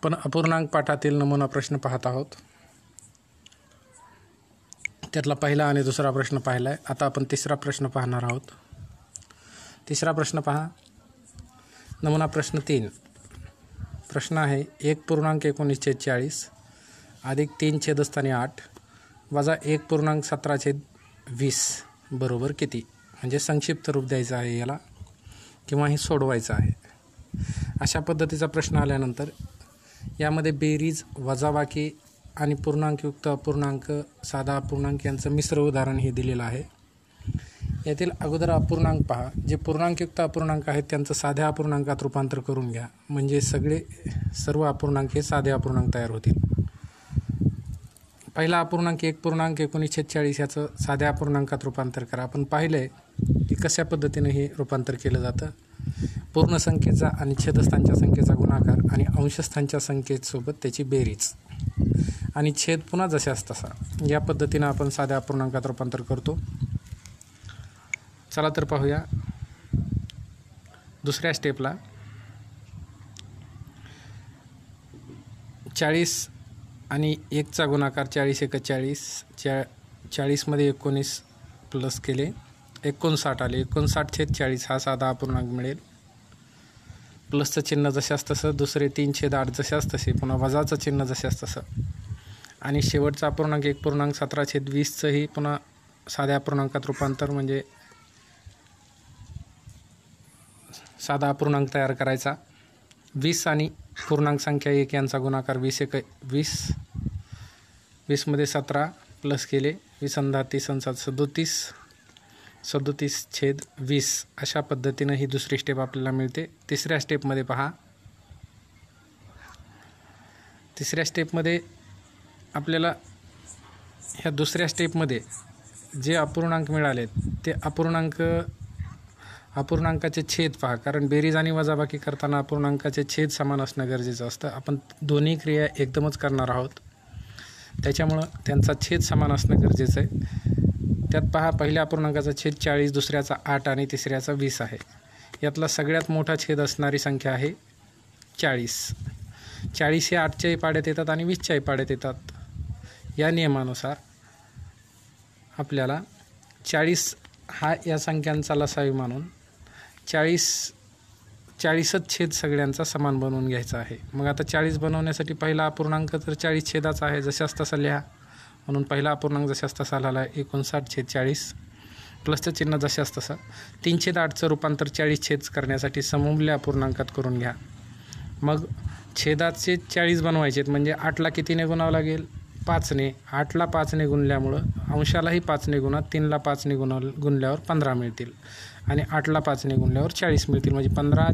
आपण अपूर्णांक पाठातील नमुना प्रश्न पाहत आहोत त्यातला पहिला आणि दुसरा प्रश्न पाहिला आहे आता आपण तिसरा प्रश्न पाहणार आहोत तिसरा प्रश्न पहा नमुना प्रश्न तीन प्रश्न आहे एक पूर्णांक एकोणीसशे चाळीस अधिक तीन छेदस्थानी आठ वजा एक पूर्णांक सतरा छेद वीस बरोबर किती म्हणजे संक्षिप्त रूप द्यायचं आहे याला किंवा हे सोडवायचं आहे अशा पद्धतीचा प्रश्न आल्यानंतर यामध्ये बेरीज वजाबाकी आणि पूर्णांकयुक्त अपूर्णांक साधा अपूर्णांक यांचं मिश्र उदाहरण हे दिलेलं आहे यातील अगोदर अपूर्णांक पहा जे पूर्णांकयुक्त अपूर्णांक आहेत त्यांचं साध्या अपूर्णांकात रूपांतर करून घ्या म्हणजे सगळे सर्व अपूर्णांक हे साधे अपूर्णांक तयार होतील पहिला अपूर्णांक एक पूर्णांक एकोणीसशे चाळीस याचं साध्या अपूर्णांकात रूपांतर करा आपण पाहिलं आहे की कशा पद्धतीने हे रूपांतर केलं जातं पूर्ण संख्येचा आणि छेदस्थांच्या संख्येचा गुणाकार आणि अंशस्थांच्या संख्येसोबत त्याची बेरीज आणि छेद पुन्हा जशास तसा या पद्धतीनं आपण साध्या पूर्णांकात रूपांतर करतो चला तर पाहूया दुसऱ्या स्टेपला चाळीस आणि एकचा गुणाकार चाळीस एकचाळीस चाळीस चा चाळीसमध्ये एकोणीस प्लस केले एकोणसाठ आले एकोणसाठ छेद चाळीस हा साधा अपूर्णांक मिळेल प्लसचं चिन्ह जशास तसं दुसरे तीन छेद आठ जशास तसे पुन्हा वजाचं चिन्ह जशास तसं आणि शेवटचा अपूर्णांक एक पूर्णांक सतरा छेद वीसचंही पुन्हा साध्या अपूर्णांकात रूपांतर म्हणजे साधा अपूर्णांक तयार करायचा वीस आणि पूर्णांक संख्या एक यांचा गुणाकार वीस एक वीस वीसमध्ये सतरा प्लस केले वीस अंधा तीस अंसात सदोतीस सदोतीस छेद वीस अशा पद्धतीनं ही दुसरी स्टेप आपल्याला मिळते तिसऱ्या स्टेपमध्ये पहा तिसऱ्या स्टेपमध्ये आपल्याला ह्या दुसऱ्या स्टेपमध्ये जे अपूर्णांक मिळालेत ते अपूर्णांक अपूर्णांकाचे छेद पहा कारण बेरीज आणि वजाबाकी करताना अपूर्णांकाचे छेद समान असणं गरजेचं असतं आपण दोन्ही क्रिया एकदमच करणार आहोत त्याच्यामुळं त्यांचा छेद समान असणं गरजेचं आहे त्यात पहा पहिल्या अपूर्णांकाचा छेद चाळीस दुसऱ्याचा आठ आणि तिसऱ्याचा वीस आहे यातला सगळ्यात मोठा छेद असणारी संख्या आहे चाळीस चाळीस हे आठच्याही पाड्यात येतात आणि वीसच्याही पाड्यात येतात या नियमानुसार आपल्याला चाळीस हा या संख्यांचा लसावी मानून चाळीस चाळीसच छेद सगळ्यांचा समान बनवून घ्यायचा आहे मग आता चाळीस बनवण्यासाठी पहिला अपूर्णांक तर चाळीस छेदाचा आहे जशाच तसा लिहा म्हणून पहिला अपूर्णांक जशास तसा आला एकोणसाठ छेद चाळीस प्लसचं चिन्ह जसे असतं तसं तीनशे आठचं रूपांतर चाळीस छेद करण्यासाठी समूल्य अपूर्णांकात करून घ्या मग छेदाचे चाळीस बनवायचे म्हणजे आठला कितीने गुणावं लागेल पाचने आठला पाचने गुणल्यामुळं अंशालाही पाचने गुणा तीनला पाचने गुणा गुणल्यावर पंधरा मिळतील आणि आठला पाचने गुणल्यावर चाळीस मिळतील म्हणजे पंधरा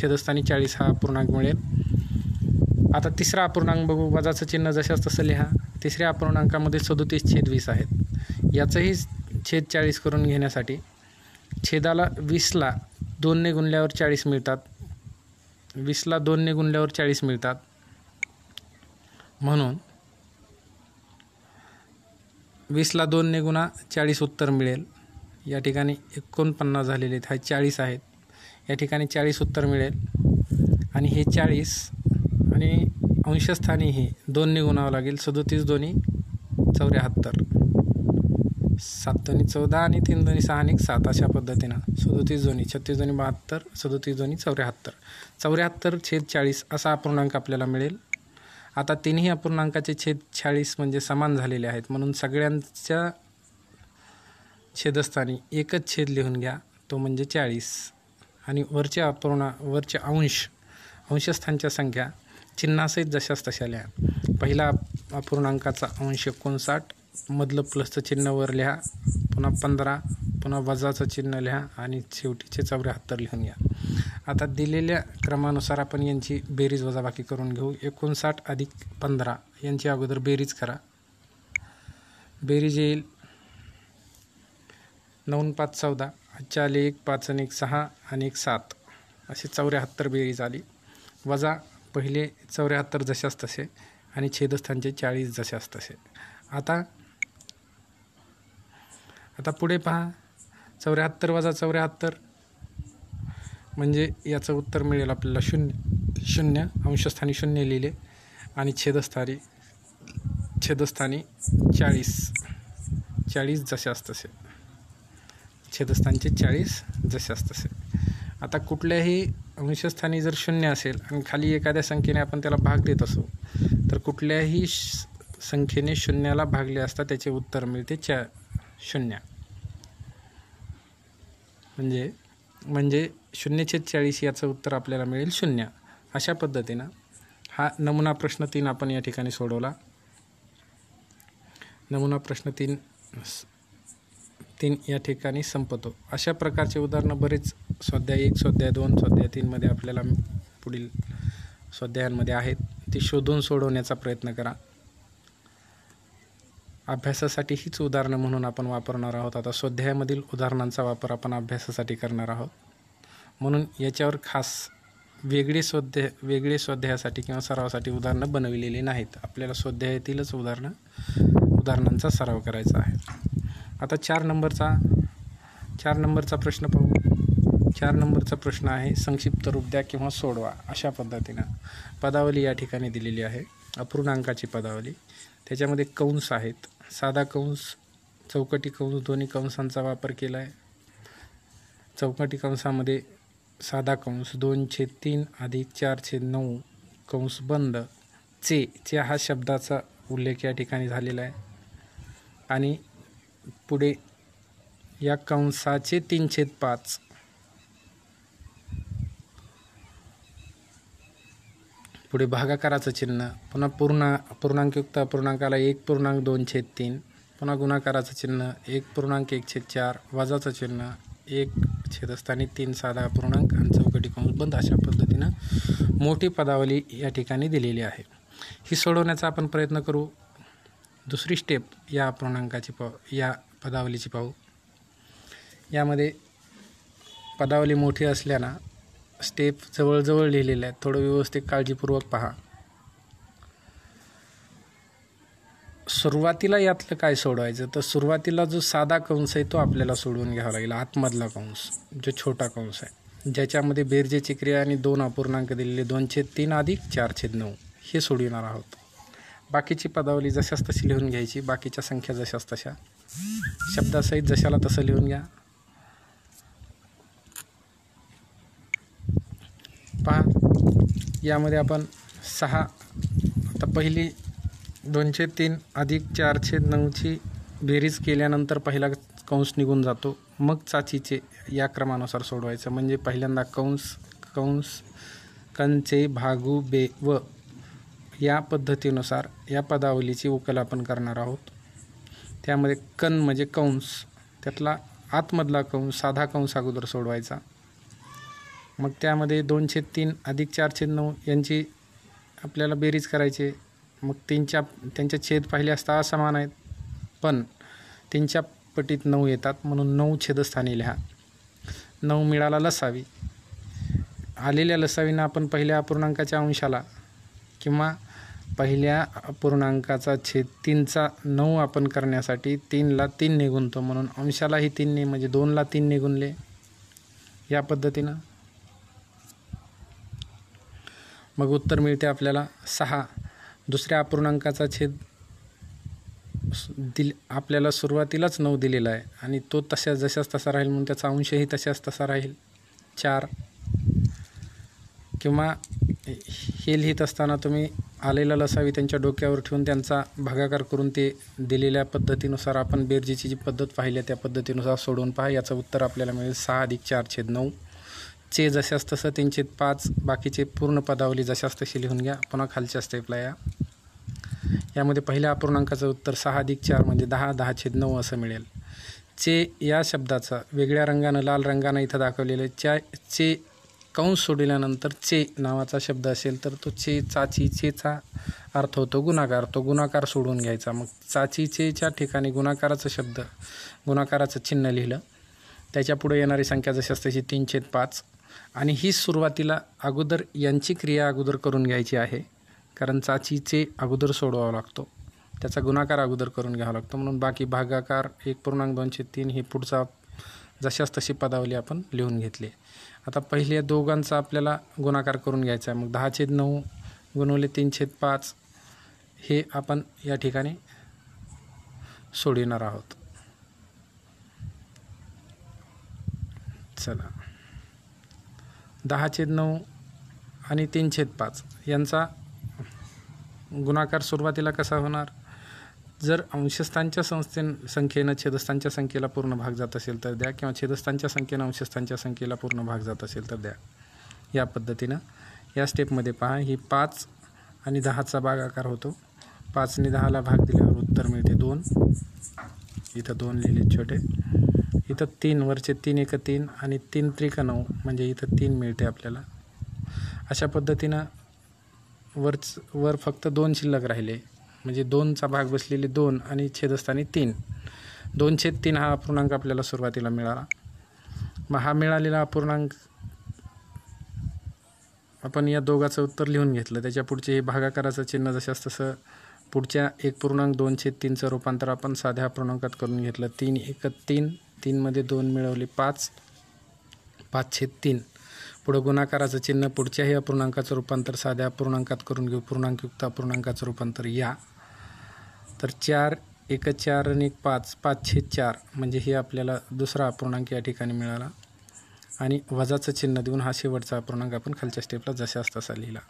छेदस्थानी चाळीस हा अपूर्णांक मिळेल आता तिसरा अपूर्णांक बघू वजाचं चिन्ह जशाच तसं लिहा तिसऱ्या अपूर्णांकामध्ये सदोतीस छेद वीस आहेत याचंही छेद चाळीस करून घेण्यासाठी छेदाला वीसला दोनने गुणल्यावर चाळीस मिळतात वीसला दोनने गुणल्यावर चाळीस मिळतात म्हणून वीसला दोनने गुणा चाळीस उत्तर मिळेल या ठिकाणी एकोणपन्नास झालेले आहेत हा चाळीस आहेत या ठिकाणी चाळीस उत्तर मिळेल आणि हे चाळीस आणि अंशस्थानी हे दोन निघूनावं लागेल सदोतीस दोन्ही चौऱ्याहत्तर सात दोन्ही चौदा आणि तीन दोन्ही सहा आणि सात अशा पद्धतीनं सदोतीस दोन्ही छत्तीस दोन्ही बहात्तर सदोतीस दोन्ही चौऱ्याहत्तर चौऱ्याहत्तर छेद चाळीस असा अपूर्णांक आपल्याला मिळेल आता तिन्ही अपूर्णांकाचे छेद चाळीस म्हणजे समान झालेले आहेत म्हणून सगळ्यांच्या छेदस्थानी एकच छेद लिहून घ्या तो म्हणजे चाळीस आणि वरच्या अपूर्णा वरचे अंश अंशस्थानच्या संख्या चिन्हासहित जशाच तशा लिहा पहिला अपूर्णांकाचा अंश एकोणसाठ मधलं प्लसचं चिन्ह वर लिहा पुन्हा पंधरा पुन्हा वजाचं चिन्ह लिहा आणि शेवटीचे चौऱ्याहत्तर लिहून घ्या आता दिलेल्या क्रमानुसार आपण यांची बेरीज वजाबाकी करून घेऊ एकोणसाठ अधिक पंधरा यांची अगोदर बेरीज करा बेरीज येईल नऊ पाच चौदा चार एक पाच आणि एक सहा आणि एक सात असे चौऱ्याहत्तर बेरीज आली वजा पहिले चौऱ्याहत्तर जसे तसे आणि छेदस्थानचे चाळीस जसे तसे आता आता पुढे पहा चौऱ्याहत्तर वाजा चौऱ्याहत्तर म्हणजे याचं उत्तर मिळेल आपल्याला शून्य शून्य अंशस्थानी शून्य लिहिले आणि छेदस्थानी छेदस्थानी चाळीस चाळीस जसे तसे छेदस्थानचे चाळीस जसे तसे आता कुठल्याही अंशस्थानी जर शून्य असेल आणि खाली एखाद्या संख्येने आपण त्याला भाग देत असू तर कुठल्याही संख्येने शून्याला भागले असता त्याचे उत्तर मिळते च शून्य म्हणजे म्हणजे छेद चाळीस याचं उत्तर आपल्याला मिळेल शून्य अशा पद्धतीनं हा नमुना प्रश्न तीन आपण या ठिकाणी सोडवला नमुना प्रश्न तीन तीन या ठिकाणी संपतो अशा प्रकारचे उदाहरणं बरेच स्वाध्याय एक स्वाध्याय दोन स्वाध्याय तीनमध्ये आपल्याला पुढील स्वाध्यायांमध्ये आहेत ते शोधून सोडवण्याचा प्रयत्न करा अभ्यासासाठी हीच उदाहरणं म्हणून आपण वापरणार आहोत आता स्वाध्यायामधील उदाहरणांचा वापर आपण अभ्यासासाठी करणार आहोत म्हणून याच्यावर खास वेगळे स्वाध्याय वेगळे स्वाध्यायासाठी किंवा सरावासाठी उदाहरणं बनविलेली नाहीत आपल्याला स्वाध्यायातीलच उदाहरणं उदाहरणांचा सराव करायचा आहे आता चार नंबरचा चार नंबरचा प्रश्न पाहू चार नंबरचा प्रश्न आहे संक्षिप्त रूप द्या किंवा सोडवा अशा पद्धतीनं पदावली या ठिकाणी दिलेली आहे अपूर्णांकाची पदावली त्याच्यामध्ये कंस आहेत साधा कंस चौकटी कंस दोन्ही कंसांचा वापर केला आहे चौकटी कंसामध्ये साधा कंस दोन छे तीन अधिक चार नऊ कंस बंद चे चे हा शब्दाचा उल्लेख या ठिकाणी झालेला आहे आणि पुढे या कंसाचे तीन छेद पाच पुढे भागाकाराचं चिन्ह पुन्हा पूर्णा पूर्णांकयुक्त पूर्णांकाला एक पूर्णांक दोन छेद तीन पुन्हा गुणाकाराचं चिन्ह एक पूर्णांक एक छेद चार वाजाचं चिन्ह एक छेदस्थानी तीन साधा पूर्णांक आणि चौकटी कंस बंद अशा पद्धतीनं मोठी पदावली या ठिकाणी दिलेली आहे ही सोडवण्याचा आपण प्रयत्न करू दुसरी स्टेप या अपूर्णांकाची पाहू या पदावलीची पाहू यामध्ये पदावली मोठी असल्यानं स्टेप जवळजवळ लिहिलेलं आहे थोडं व्यवस्थित काळजीपूर्वक पहा सुरुवातीला यातलं काय सोडवायचं तर सुरुवातीला जो साधा कंस आहे तो आपल्याला सोडवून घ्यावा लागेल आतमधला कंस जो छोटा कंस आहे ज्याच्यामध्ये बेरजेची क्रिया आणि दोन अपूर्णांक दिलेले दोनशे तीन अधिक चार नऊ हे सोडविणार आहोत बाकीची पदावली जशाच तशी लिहून घ्यायची बाकीच्या संख्या जशाच तशा शब्दासहित जशाला तसं लिहून घ्या पहा यामध्ये आपण सहा आता पहिली दोनशे तीन अधिक चारशे नऊची बेरीज केल्यानंतर पहिला कंस निघून जातो मग चाचीचे या क्रमानुसार सोडवायचं म्हणजे पहिल्यांदा कंस कंस कंचे भागू बे व या पद्धतीनुसार या पदावलीची उकल आपण करणार आहोत त्यामध्ये कण म्हणजे कंस त्यातला आतमधला कंस साधा कंस अगोदर सोडवायचा मग त्यामध्ये दोनशे तीन अधिक चारशे नऊ यांची आपल्याला बेरीज करायचे मग तीनच्या त्यांचे छेद पाहिले असता असमान आहेत पण तीनच्या पटीत नऊ येतात म्हणून नऊ छेदस्थानी लिहा नऊ मिळाला लसावी आलेल्या लसावीनं आपण पहिल्या अपूर्णांकाच्या अंशाला किंवा पहिल्या पूर्णांकाचा छेद तीनचा नऊ आपण करण्यासाठी तीनला तीन निघुनतो म्हणून अंशालाही तीन ने म्हणजे दोनला तीन निघूनले या पद्धतीनं मग उत्तर मिळते आपल्याला सहा दुसऱ्या अपूर्णांकाचा छेद दिल आपल्याला सुरुवातीलाच नऊ दिलेला आहे आणि तो तशा जशाच तसा राहील म्हणून त्याचा अंशही तशाच तसा राहील चार किंवा हे लिहित असताना तुम्ही आलेला लसावी त्यांच्या डोक्यावर ठेवून त्यांचा भागाकार करून ते दिलेल्या पद्धतीनुसार आपण बेरजेची जी पद्धत पाहिली त्या पद्धतीनुसार सोडून पहा याचं उत्तर आपल्याला मिळेल सहा अधिक चार छेद नऊ चे जशास तसं त्यांचे पाच बाकीचे पूर्ण पदावली जशास तशी लिहून घ्या पुन्हा खालच्या स्टेपला या यामध्ये पहिल्या अपूर्णांकाचं उत्तर सहा अधिक चार म्हणजे दहा दहा छेद नऊ असं मिळेल चे या शब्दाचा वेगळ्या रंगानं लाल रंगानं इथं दाखवलेलं च्या चे कंस सोडल्यानंतर चे नावाचा शब्द असेल तर तो चे चाची चेचा अर्थ होतो गुणाकार तो गुणाकार सोडून घ्यायचा मग चाची चेच्या ठिकाणी गुणाकाराचा शब्द गुणाकाराचं चिन्ह लिहिलं त्याच्यापुढे येणारी संख्या जशी असते तीनशे छेद पाच आणि ही सुरुवातीला अगोदर यांची क्रिया अगोदर करून घ्यायची आहे कारण चाचीचे अगोदर सोडवावा लागतो त्याचा गुणाकार अगोदर करून घ्यावा लागतो म्हणून बाकी भागाकार एक पूर्णांक दोनशे तीन हे पुढचा जशाच तशी पदावली आपण लिहून घेतली आता पहिले दोघांचा आपल्याला गुणाकार करून घ्यायचा आहे मग दहा छेद नऊ गुणवले तीन छेद पाच हे आपण या ठिकाणी सोडविणार आहोत चला दहा छेद नऊ आणि तीन छेद पाच यांचा गुणाकार सुरुवातीला कसा होणार जर अंशस्थांच्या संस्थेन संख्येनं छेदस्थांच्या संख्येला पूर्ण भाग जात असेल तर द्या किंवा छेदस्थांच्या संख्येनं अंशस्थांच्या संख्येला पूर्ण भाग जात असेल तर द्या या पद्धतीनं या स्टेपमध्ये पहा ही पाच आणि दहाचा भाग आकार होतो पाचने दहाला भाग दिल्यावर उत्तर मिळते दोन इथं दोन लिहिले छोटे इथं तीन वरचे तीन एक तीन आणि तीन त्रिक नऊ म्हणजे इथं तीन मिळते आपल्याला अशा पद्धतीनं वरच वर फक्त दोन शिल्लक राहिले म्हणजे दोनचा भाग बसलेले दोन आणि छेदस्थानी तीन दोन छेद तीन हा अपूर्णांक आपल्याला सुरुवातीला मिळाला मग हा मिळालेला अपूर्णांक आपण या दोघाचं उत्तर लिहून घेतलं त्याच्या पुढचे हे भागाकाराचं चिन्ह जसं तसं पुढच्या एक पूर्णांक दोन छेद तीनचं रूपांतर आपण साध्या पूर्णांकात करून घेतलं तीन एक तीन तीनमध्ये दोन मिळवले पाच पाच छेद तीन पुढं गुणाकाराचं चिन्ह पुढच्याही अपूर्णांकाचं रूपांतर साध्या अपूर्णांकात करून घेऊ पूर्णांकयुक्त अपूर्णांकाचं रूपांतर या तर चार एक चार आणि एक पाच पाचशे चार म्हणजे हे आपल्याला दुसरा अपूर्णांक या ठिकाणी मिळाला आणि वजाचं चिन्ह देऊन हा शेवटचा अपूर्णांक आपण खालच्या स्टेपला जशा तसा लिहिला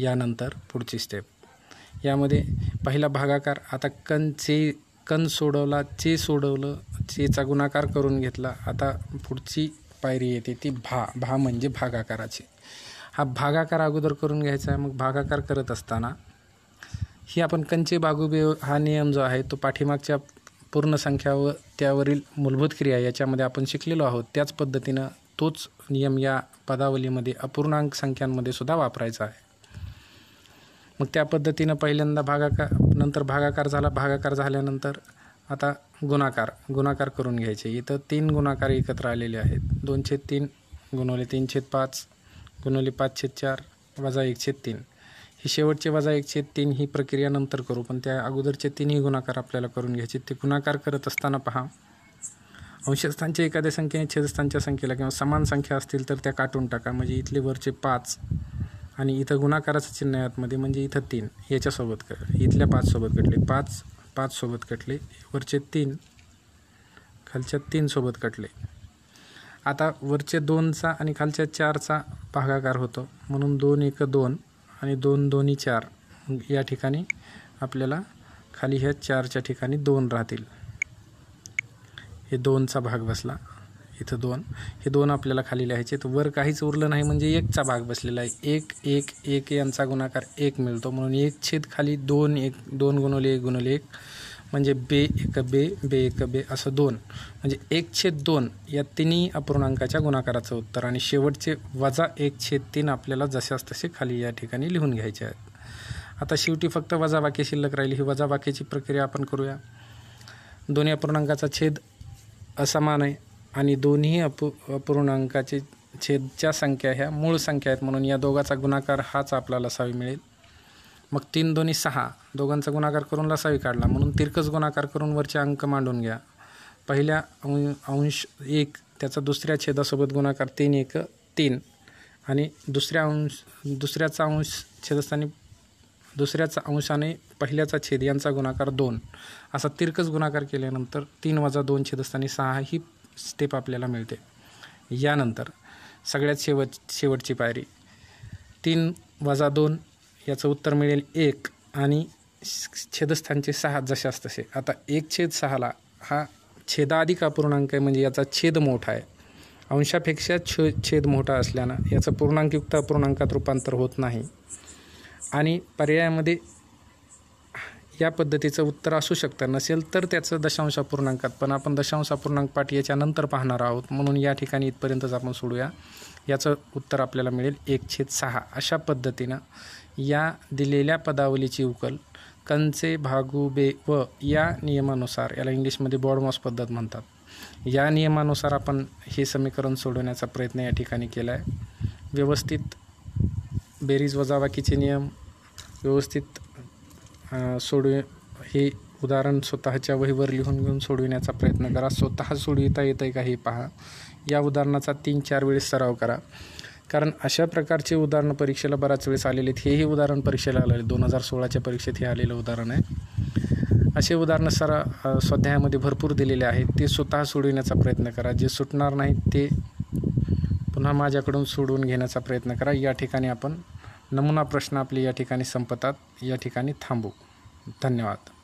यानंतर पुढची स्टेप यामध्ये पहिला भागाकार आता कण चे कण सोडवला चे सोडवलं चेचा गुणाकार करून घेतला आता पुढची पायरी येते ती भा भा म्हणजे भागाकाराची हा भागाकार अगोदर करून घ्यायचा आहे मग भागाकार करत असताना ही आपण कंचे बागुबे हा नियम जो आहे तो पाठीमागच्या पूर्ण संख्या व त्यावरील मूलभूत क्रिया याच्यामध्ये आपण शिकलेलो आहोत त्याच पद्धतीनं तोच नियम या पदावलीमध्ये अपूर्णांक संख्यांमध्ये सुद्धा वापरायचा आहे मग त्या पद्धतीनं पहिल्यांदा भागाकार नंतर भागाकार झाला भागाकार झाल्यानंतर आता गुणाकार गुणाकार करून घ्यायचे इथं तीन गुणाकार एकत्र आलेले आहेत दोनशे तीन गुणवले तीनशे पाच गुणवले पाचशे चार वजा एकशे तीन ही शेवटचे वजा एकशे तीन ही प्रक्रिया नंतर करू पण त्या अगोदरचे तीनही गुणाकार आपल्याला करून घ्यायचे ते गुणाकार करत असताना पहा अंशस्थानच्या एखाद्या संख्येने छेदस्थानच्या संख्येला किंवा समान संख्या असतील तर त्या काटून टाका म्हणजे इथले वरचे पाच आणि इथं गुणाकाराचं चिन्ह आतमध्ये म्हणजे इथं तीन याच्यासोबत कर इथल्या पाचसोबत कटले पाच पाच सोबत कटले वरचे तीन खालच्या तीन सोबत कटले आता वरचे दोनचा आणि खालच्या चारचा भागाकार होतो म्हणून दोन एक दोन आणि दोन दोन्ही चार या ठिकाणी आपल्याला खाली ह्या चारच्या ठिकाणी दोन राहतील हे दोनचा भाग बसला इथं दोन हे दोन आपल्याला खाली लिहायचे तर वर काहीच उरलं नाही म्हणजे एकचा भाग बसलेला आहे एक एक एक यांचा गुणाकार एक मिळतो म्हणून एक छेद खाली दोन एक दोन गुणवले एक गुणवले एक म्हणजे बे एक बे बे एक बे असं दोन म्हणजे एक छेद दोन या तिन्ही अपूर्णांकाच्या गुणाकाराचं उत्तर आणि शेवटचे वजा एक छेद तीन आपल्याला जशास तसे खाली या ठिकाणी लिहून घ्यायचे आहेत आता शेवटी फक्त वजा बाकी शिल्लक राहिली ही वजाबाकीची प्रक्रिया आपण करूया दोन्ही अपूर्णांकाचा छेद असमान आहे आणि दोन्ही अपू अपूर्णांकाचे छेदच्या संख्या ह्या मूळ संख्या आहेत म्हणून या दोघाचा गुणाकार हाच आपला लसावी मिळेल मग तीन दोन्ही सहा दोघांचा गुणाकार करून लसावी काढला म्हणून तिरकस गुणाकार करून वरचे अंक मांडून घ्या पहिल्या अंश एक त्याचा दुसऱ्या छेदासोबत गुणाकार तीन एक तीन आणि दुसऱ्या अंश दुसऱ्याचा अंश छेदस्थानी दुसऱ्याचा अंशाने पहिल्याचा छेद यांचा गुणाकार दोन असा तिरकस गुणाकार केल्यानंतर तीन वाजा दोन छेदस्थानी सहा ही स्टेप आपल्याला मिळते यानंतर सगळ्यात शेवट शेवटची पायरी तीन वजा दोन याचं उत्तर मिळेल एक आणि छेदस्थानचे सहा जशास तसे आता एक छेद सहाला हा छेदाधिक अपूर्णांक आहे म्हणजे याचा छेद मोठा आहे अंशापेक्षा छे छेद मोठा असल्यानं याचं पूर्णांकयुक्त अपूर्णांकात रूपांतर होत नाही आणि पर्यायामध्ये या पद्धतीचं उत्तर असू शकतं नसेल तर त्याचं दशांश पूर्णांकात पण आपण दशांश पूर्णांक पाठ याच्यानंतर पाहणार आहोत म्हणून या ठिकाणी इथपर्यंतच आपण सोडूया याचं उत्तर आपल्याला मिळेल एक छेद सहा अशा पद्धतीनं या दिलेल्या पदावलीची उकल कंचे भागुबे व या नियमानुसार याला इंग्लिशमध्ये बॉडमॉस पद्धत म्हणतात या नियमानुसार आपण हे समीकरण सोडवण्याचा प्रयत्न या ठिकाणी केला आहे व्यवस्थित बेरीज वजाबाकीचे नियम व्यवस्थित सोडवे हे उदाहरण स्वतःच्या वहीवर लिहून घेऊन सोडविण्याचा प्रयत्न करा स्वतः सोडविता येतं आहे का हे पहा या उदाहरणाचा तीन चार वेळेस सराव करा कारण अशा प्रकारचे उदाहरणं परीक्षेला बऱ्याच वेळेस आलेले आहेत हेही उदाहरण परीक्षेला आलेले दोन हजार सोळाच्या परीक्षेत हे आलेलं उदाहरण आहे असे उदाहरणं सरा स्वाध्यायामध्ये भरपूर दिलेले आहेत ते स्वतः सोडविण्याचा प्रयत्न करा जे सुटणार नाहीत ते पुन्हा माझ्याकडून सोडवून घेण्याचा प्रयत्न करा या ठिकाणी आपण नमुना प्रश्न आपले या ठिकाणी संपतात या ठिकाणी थांबू धन्यवाद